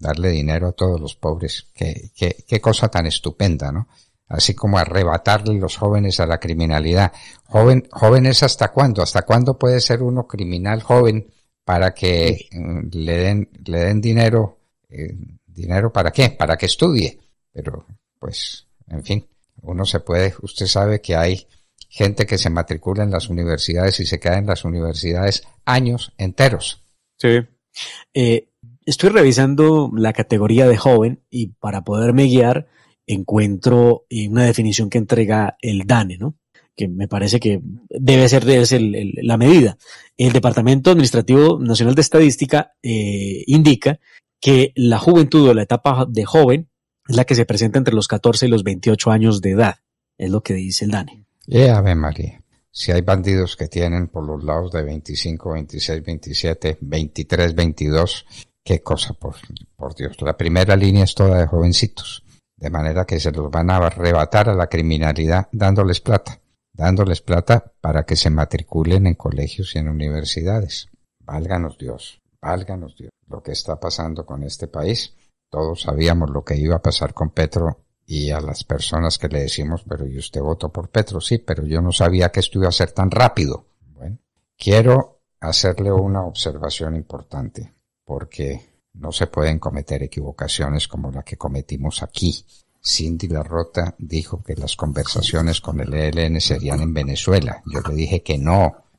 darle dinero a todos los pobres. Qué, qué, qué cosa tan estupenda, ¿no? Así como arrebatarle los jóvenes a la criminalidad. Joven, jóvenes hasta cuándo? ¿Hasta cuándo puede ser uno criminal joven para que eh, le den, le den dinero? Eh, ¿Dinero para qué? Para que estudie. Pero, pues, en fin, uno se puede, usted sabe que hay gente que se matricula en las universidades y se queda en las universidades años enteros. Sí. Eh, estoy revisando la categoría de joven y para poderme guiar encuentro eh, una definición que entrega el DANE, ¿no? que me parece que debe ser, la medida. El Departamento Administrativo Nacional de Estadística eh, indica que la juventud o la etapa de joven es la que se presenta entre los 14 y los 28 años de edad. Es lo que dice el DANE. Eh, ver, María. Si hay bandidos que tienen por los lados de 25, 26, 27, 23, 22, qué cosa, por, Dios. La primera línea es toda de jovencitos, de manera que se los van a arrebatar a la criminalidad dándoles plata, dándoles plata para que se matriculen en colegios y en universidades. Válganos Dios, válganos Dios, lo que está pasando con este país. Todos sabíamos lo que iba a pasar con Petro y a las personas que le decimos, pero yo usted votó por Petro? Sí, pero yo no sabía que esto iba a ser tan rápido. Bueno, quiero hacerle una observación importante porque no se pueden cometer equivocaciones como la que cometimos aquí. Cindy Larrota dijo que las conversaciones con el ELN serían en Venezuela. Yo le dije que no,